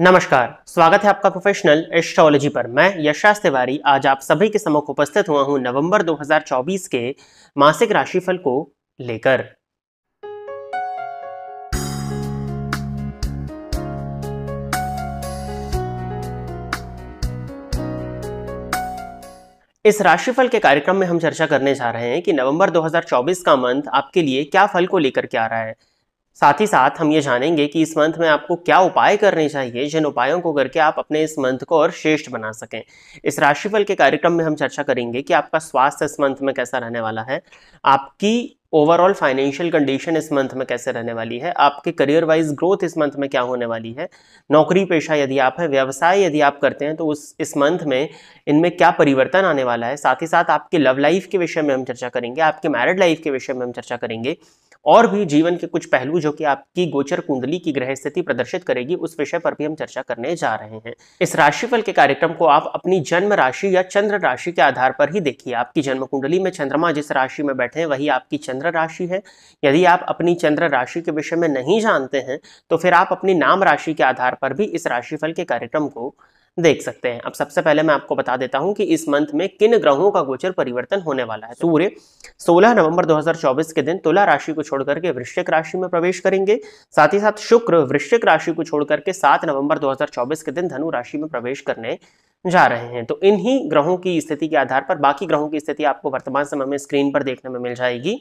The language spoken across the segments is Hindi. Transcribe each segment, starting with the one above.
नमस्कार स्वागत है आपका प्रोफेशनल एस्ट्रोलॉजी पर मैं यशास तिवारी आज आप सभी के समक्ष उपस्थित हुआ हूं नवंबर 2024 के मासिक राशिफल को लेकर इस राशिफल के कार्यक्रम में हम चर्चा करने जा रहे हैं कि नवंबर 2024 का मंथ आपके लिए क्या फल को लेकर के आ रहा है साथ ही साथ हम ये जानेंगे कि इस मंथ में आपको क्या उपाय करने चाहिए जिन उपायों को करके आप अपने इस मंथ को और श्रेष्ठ बना सकें इस राशिफल के कार्यक्रम में हम चर्चा करेंगे कि आपका स्वास्थ्य इस मंथ में कैसा रहने वाला है आपकी ओवरऑल फाइनेंशियल कंडीशन इस मंथ में कैसे रहने वाली है आपके करियर वाइज ग्रोथ इस मंथ में क्या होने वाली है नौकरी पेशा यदि आप हैं व्यवसाय यदि आप करते हैं तो उस इस मंथ में इनमें क्या परिवर्तन आने वाला है साथ ही साथ आपके लव लाइफ के विषय में हम चर्चा करेंगे आपके मैरिड लाइफ के विषय में हम चर्चा करेंगे और भी जीवन के कुछ पहलू जो कि आपकी गोचर कुंडली की ग्रह स्थिति प्रदर्शित करेगी उस विषय पर भी हम चर्चा करने जा रहे हैं इस राशिफल के कार्यक्रम को आप अपनी जन्म राशि या चंद्र राशि के आधार पर ही देखिए आपकी जन्म कुंडली में चंद्रमा जिस राशि में बैठे हैं वही आपकी चंद्र राशि है यदि आप अपनी चंद्र राशि के विषय में नहीं जानते हैं तो फिर आप अपनी नाम राशि के आधार पर भी इस राशिफल के कार्यक्रम को देख सकते हैं अब सबसे पहले मैं आपको बता देता हूं कि इस मंथ में किन ग्रहों का गोचर परिवर्तन होने वाला है तो सूर्य 16 नवंबर 2024 के दिन तुला राशि को छोड़कर के वृश्चिक राशि में प्रवेश करेंगे साथ ही साथ शुक्र वृश्चिक राशि को छोड़कर के 7 नवंबर 2024 के दिन धनु राशि में प्रवेश करने जा रहे हैं तो इन्हीं ग्रहों की स्थिति के आधार पर बाकी ग्रहों की स्थिति आपको वर्तमान समय में स्क्रीन पर देखने में मिल जाएगी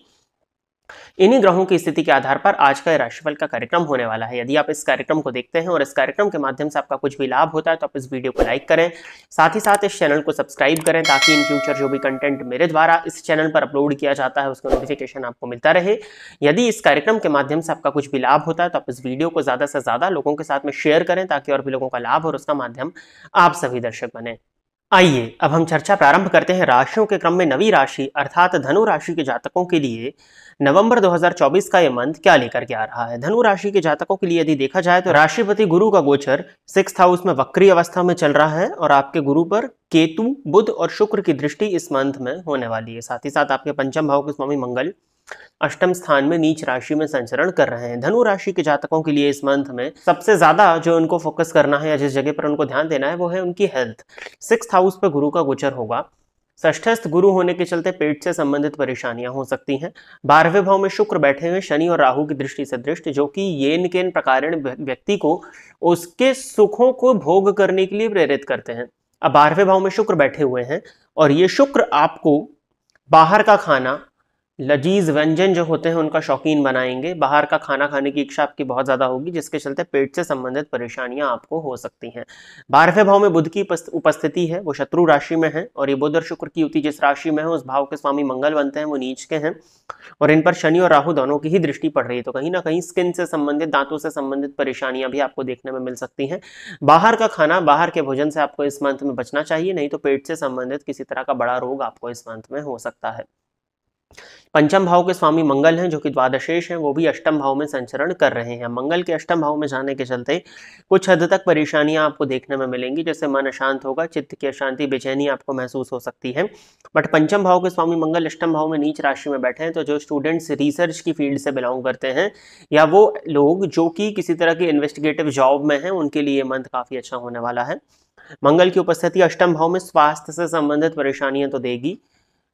इन्हीं ग्रहों की स्थिति के आधार पर आज का राशिफल का कार्यक्रम होने वाला है यदि आप इस कार्यक्रम को देखते हैं और इस कार्यक्रम के माध्यम से आपका कुछ भी लाभ होता है तो आप इस वीडियो को लाइक करें साथ ही साथ इस चैनल को सब्सक्राइब करें ताकि इन फ्यूचर जो भी कंटेंट मेरे द्वारा इस चैनल पर अपलोड किया जाता है उसका नोटिफिकेशन आपको मिलता रहे यदि इस कार्यक्रम के माध्यम से आपका कुछ भी लाभ होता है तो आप इस वीडियो को ज़्यादा से ज़्यादा लोगों के साथ में शेयर करें ताकि और भी लोगों का लाभ और उसका माध्यम आप सभी दर्शक बने आइए अब हम चर्चा प्रारंभ करते हैं राशियों के क्रम में नवी राशि अर्थात धनु राशि के जातकों के लिए नवंबर 2024 का यह मंथ क्या लेकर के आ रहा है धनु राशि के जातकों के लिए यदि देखा जाए तो राशिपति गुरु का गोचर सिक्स हाउस में वक्री अवस्था में चल रहा है और आपके गुरु पर केतु बुध और शुक्र की दृष्टि इस मंथ में होने वाली है साथ ही साथ आपके पंचम भाव के स्वामी मंगल अष्टम स्थान में नीच राशि में संचरण कर रहे हैं धनु राशि के जातकों के लिए इस मंथ में सबसे ज्यादा जो उनको फोकस करना है या जिस जगह पर उनको ध्यान देना है वो है उनकी हेल्थ सिक्स हाउस पर गुरु का गोचर होगा ष्ठस्थ गुरु होने के चलते पेट से संबंधित परेशानियां हो सकती हैं बारहवें भाव में शुक्र बैठे हुए शनि और राहु की दृष्टि से दृष्ट जो कि येन केन प्रकारण व्यक्ति को उसके सुखों को भोग करने के लिए प्रेरित करते हैं अब बारहवें भाव में शुक्र बैठे हुए हैं और ये शुक्र आपको बाहर का खाना लजीज व्यंजन जो होते हैं उनका शौकीन बनाएंगे बाहर का खाना खाने की इच्छा आपकी बहुत ज़्यादा होगी जिसके चलते पेट से संबंधित परेशानियां आपको हो सकती हैं बारहवें भाव में बुध की उपस्थिति है वो शत्रु राशि में है और ये बुध और शुक्र की युति जिस राशि में है उस भाव के स्वामी मंगल बनते हैं वो नीच के हैं और इन पर शनि और राहु दोनों की ही दृष्टि पड़ रही है तो कहीं ना कहीं स्किन से संबंधित दांतों से संबंधित परेशानियां भी आपको देखने में मिल सकती हैं बाहर का खाना बाहर के भोजन से आपको इस मंथ में बचना चाहिए नहीं तो पेट से संबंधित किसी तरह का बड़ा रोग आपको इस मंथ में हो सकता है पंचम भाव के स्वामी मंगल हैं जो कि द्वादशेष हैं वो भी अष्टम भाव में संचरण कर रहे हैं मंगल के अष्टम भाव में जाने के चलते कुछ हद तक परेशानियां आपको देखने में मिलेंगी जैसे मन अशांत होगा चित्त की अशांति बेचैनी आपको महसूस हो सकती है बट पंचम भाव के स्वामी मंगल अष्टम भाव में नीच राशि में बैठे हैं तो जो स्टूडेंट्स रिसर्च की फील्ड से बिलोंग करते हैं या वो लोग जो कि किसी तरह की इन्वेस्टिगेटिव जॉब में हैं उनके लिए मंथ काफ़ी अच्छा होने वाला है मंगल की उपस्थिति अष्टम भाव में स्वास्थ्य से संबंधित परेशानियां तो देगी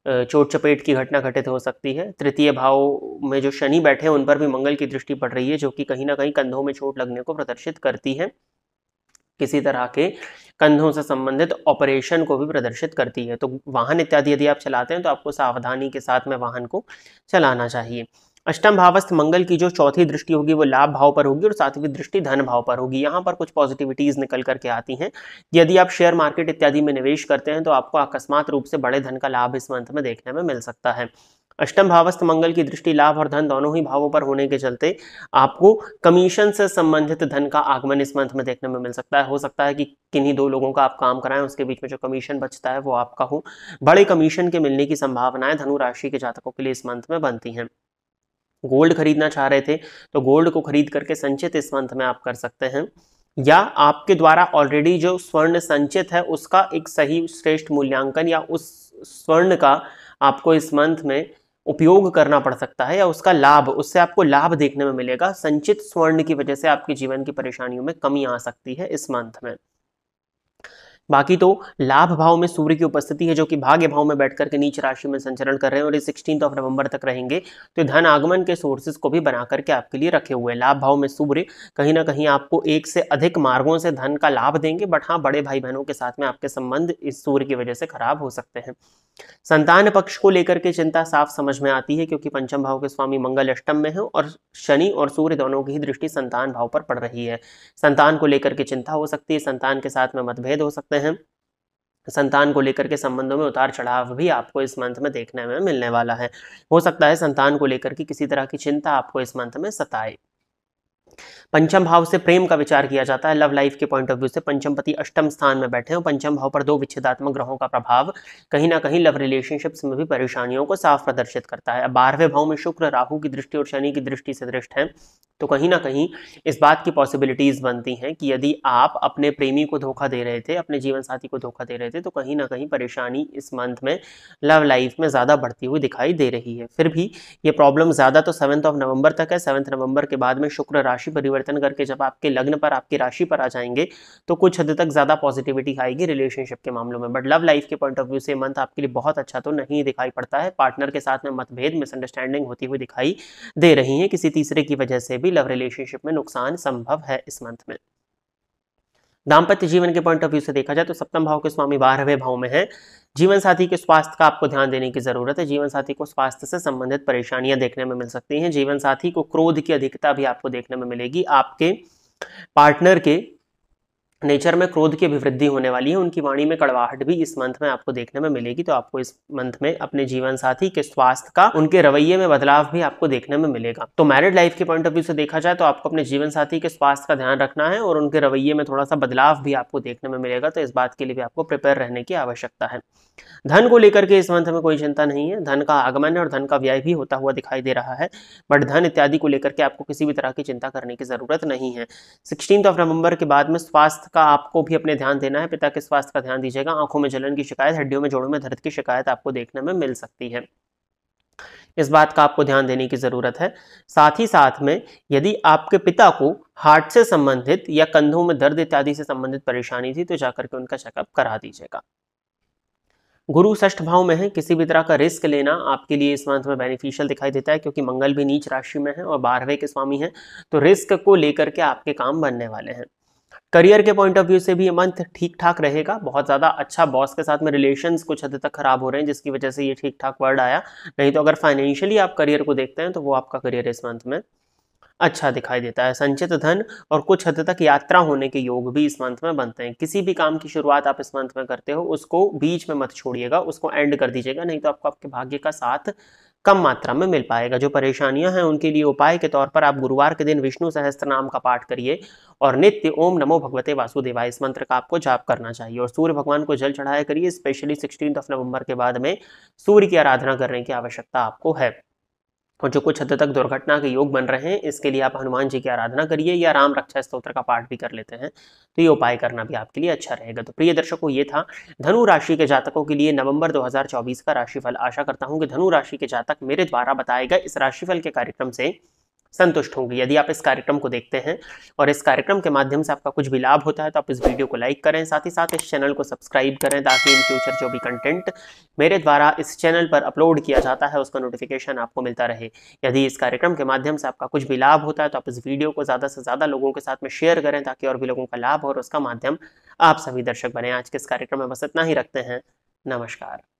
चोट चपेट की घटना घटित हो सकती है तृतीय भाव में जो शनि बैठे हैं उन पर भी मंगल की दृष्टि पड़ रही है जो कि कहीं ना कहीं कंधों में चोट लगने को प्रदर्शित करती है किसी तरह के कंधों से संबंधित ऑपरेशन को भी प्रदर्शित करती है तो वाहन इत्यादि यदि आप चलाते हैं तो आपको सावधानी के साथ में वाहन को चलाना चाहिए अष्टम भावस्थ मंगल की जो चौथी दृष्टि होगी वो लाभ भाव पर होगी और सातवीं दृष्टि धन भाव पर होगी यहाँ पर कुछ पॉजिटिविटीज़ निकल करके आती हैं यदि आप शेयर मार्केट इत्यादि में निवेश करते हैं तो आपको अकस्मात रूप से बड़े धन का लाभ इस मंथ में देखने में मिल सकता है अष्टम भावस्थ मंगल की दृष्टि लाभ और धन दोनों ही भावों पर होने के चलते आपको कमीशन से संबंधित धन का आगमन इस मंथ में देखने में मिल सकता है हो सकता है कि किन्हीं दो लोगों का आप काम कराएं उसके बीच में जो कमीशन बचता है वो आपका हो बड़े कमीशन के मिलने की संभावनाएं धनु राशि के जातकों के लिए इस मंथ में बनती हैं गोल्ड खरीदना चाह रहे थे तो गोल्ड को खरीद करके संचित इस मंथ में आप कर सकते हैं या आपके द्वारा ऑलरेडी जो स्वर्ण संचित है उसका एक सही श्रेष्ठ मूल्यांकन या उस स्वर्ण का आपको इस मंथ में उपयोग करना पड़ सकता है या उसका लाभ उससे आपको लाभ देखने में मिलेगा संचित स्वर्ण की वजह से आपके जीवन की परेशानियों में कमी आ सकती है इस मंथ में बाकी तो लाभ भाव में सूर्य की उपस्थिति है जो कि भाग्य भाव में बैठ करके नीच राशि में संचरण कर रहे हैं और ये सिक्सटीन ऑफ नवंबर तक रहेंगे तो धन आगमन के सोर्सेस को भी बना करके आपके लिए रखे हुए हैं लाभ भाव में सूर्य कहीं ना कहीं आपको एक से अधिक मार्गों से धन का लाभ देंगे बट हाँ बड़े भाई बहनों के साथ में आपके संबंध इस सूर्य की वजह से खराब हो सकते हैं संतान पक्ष को लेकर के चिंता साफ समझ में आती है क्योंकि पंचम भाव के स्वामी मंगल अष्टम में है और शनि और सूर्य दोनों की ही दृष्टि संतान भाव पर पड़ रही है संतान को लेकर के चिंता हो सकती है संतान के साथ में मतभेद हो सकते हैं हैं संतान को लेकर के संबंधों में उतार चढ़ाव भी आपको इस मंथ में देखने में मिलने वाला है हो सकता है संतान को लेकर के किसी तरह की चिंता आपको इस मंथ में सताए पंचम भाव से प्रेम का विचार किया जाता है लव लाइफ के पॉइंट ऑफ व्यू से पंचम पति अष्टम स्थान में बैठे हैं पंचम भाव पर दो विच्छेदात्मक ग्रहों का प्रभाव कहीं ना कहीं लव रिलेशनशिप्स में भी परेशानियों को साफ प्रदर्शित करता है बारहवें भाव में शुक्र राहु की दृष्टि और शनि की दृष्टि से दृष्ट है तो कहीं ना कहीं इस बात की पॉसिबिलिटीज बनती हैं कि यदि आप अपने प्रेमी को धोखा दे रहे थे अपने जीवन साथी को धोखा दे रहे थे तो कहीं ना कहीं परेशानी इस मंथ में लव लाइफ में ज़्यादा बढ़ती हुई दिखाई दे रही है फिर भी ये प्रॉब्लम ज़्यादा तो सेवन्थ ऑफ नवंबर तक है सेवन्थ नवंबर के बाद में शुक्र राशि राशि परिवर्तन करके जब आपके लग्न पर आपकी राशि पर आ जाएंगे तो कुछ हद तक ज़्यादा पॉजिटिविटी आएगी रिलेशनशिप के मामलों में बट लव लाइफ के पॉइंट ऑफ व्यू से मंथ आपके लिए बहुत अच्छा तो नहीं दिखाई पड़ता है पार्टनर के साथ में मतभेद मिसअंडरस्टैंडिंग होती हुई दिखाई दे रही है किसी तीसरे की वजह से भी लव रिलेशनशिप में नुकसान संभव है इस मंथ में दाम्पत्य जीवन के पॉइंट ऑफ व्यू से देखा जाए तो सप्तम भाव के स्वामी बारहवें भाव में है जीवन साथी के स्वास्थ्य का आपको ध्यान देने की जरूरत है जीवन साथी को स्वास्थ्य से संबंधित परेशानियां देखने में मिल सकती हैं जीवन साथी को क्रोध की अधिकता भी आपको देखने में मिलेगी आपके पार्टनर के नेचर में क्रोध की अभिवृद्धि होने वाली है उनकी वाणी में कड़वाहट भी इस मंथ में आपको देखने में मिलेगी तो आपको इस मंथ में अपने जीवन साथी के स्वास्थ्य का उनके रवैये में बदलाव भी आपको देखने में मिलेगा तो मैरिड लाइफ के पॉइंट ऑफ व्यू से देखा जाए तो आपको अपने जीवन साथी के स्वास्थ्य का ध्यान रखना है और उनके रवैये में थोड़ा सा बदलाव भी आपको देखने में मिलेगा तो इस बात के लिए भी आपको प्रिपेयर रहने की आवश्यकता है धन को लेकर के इस मंथ में कोई चिंता नहीं है धन का आगमन और धन का व्यय भी होता हुआ दिखाई दे रहा है बट धन इत्यादि को लेकर के आपको किसी भी तरह की चिंता करने की जरूरत नहीं है सिक्सटीन ऑफ नवंबर के बाद में स्वास्थ्य का आपको भी अपने ध्यान देना है पिता के स्वास्थ्य का ध्यान दीजिएगा आंखों में जलन की शिकायत हड्डियों में जोड़ों में दर्द की शिकायत आपको देखने में मिल सकती है इस बात का आपको ध्यान देने की ज़रूरत है साथ ही साथ में यदि आपके पिता को हार्ट से संबंधित या कंधों में दर्द इत्यादि से संबंधित परेशानी थी तो जाकर के उनका चेकअप करा दीजिएगा गुरु षष्ठ भाव में है किसी भी तरह का रिस्क लेना आपके लिए इस मंथ में बेनिफिशियल दिखाई देता है क्योंकि मंगल भी नीच राशि में है और बारहवें के स्वामी हैं तो रिस्क को लेकर के आपके काम बनने वाले हैं करियर के पॉइंट ऑफ व्यू से भी ये मंथ ठीक ठाक रहेगा बहुत ज़्यादा अच्छा बॉस के साथ में रिलेशन कुछ हद तक खराब हो रहे हैं जिसकी वजह से ये ठीक ठाक वर्ड आया नहीं तो अगर फाइनेंशियली आप करियर को देखते हैं तो वो आपका करियर इस मंथ में अच्छा दिखाई देता है संचित धन और कुछ हद तक यात्रा होने के योग भी इस मंथ में बनते हैं किसी भी काम की शुरुआत आप इस मंथ में करते हो उसको बीच में मत छोड़िएगा उसको एंड कर दीजिएगा नहीं तो आपको आपके भाग्य का साथ कम मात्रा में मिल पाएगा जो परेशानियां हैं उनके लिए उपाय के तौर पर आप गुरुवार के दिन विष्णु सहस्त्र नाम का पाठ करिए और नित्य ओम नमो भगवते वासुदेवाय इस मंत्र का आपको जाप करना चाहिए और सूर्य भगवान को जल चढ़ाया करिए स्पेशली सिक्सटीन ऑफ नवंबर के बाद में सूर्य की आराधना करने की आवश्यकता आपको है और जो कुछ हद तक दुर्घटना के योग बन रहे हैं इसके लिए आप हनुमान जी की आराधना करिए या राम रक्षा स्त्रोत्र का पाठ भी कर लेते हैं तो ये उपाय करना भी आपके लिए अच्छा रहेगा तो प्रिय दर्शकों ये था धनु राशि के जातकों के लिए नवंबर 2024 का राशिफल आशा करता हूँ कि धनु राशि के जातक मेरे द्वारा बताए गए इस राशिफल के कार्यक्रम से संतुष्ट होंगी यदि आप इस कार्यक्रम को देखते हैं और इस कार्यक्रम के माध्यम से आपका कुछ भी लाभ होता है तो आप इस वीडियो को लाइक करें साथ ही साथ इस चैनल को सब्सक्राइब करें ताकि इन फ्यूचर जो भी कंटेंट मेरे द्वारा इस चैनल पर अपलोड किया जाता है उसका नोटिफिकेशन आपको मिलता रहे यदि इस कार्यक्रम के माध्यम से आपका कुछ भी लाभ होता है तो आप इस वीडियो को ज़्यादा से ज़्यादा लोगों के साथ में शेयर करें ताकि और भी लोगों का लाभ और उसका माध्यम आप सभी दर्शक बने आज के इस कार्यक्रम में बस इतना ही रखते हैं नमस्कार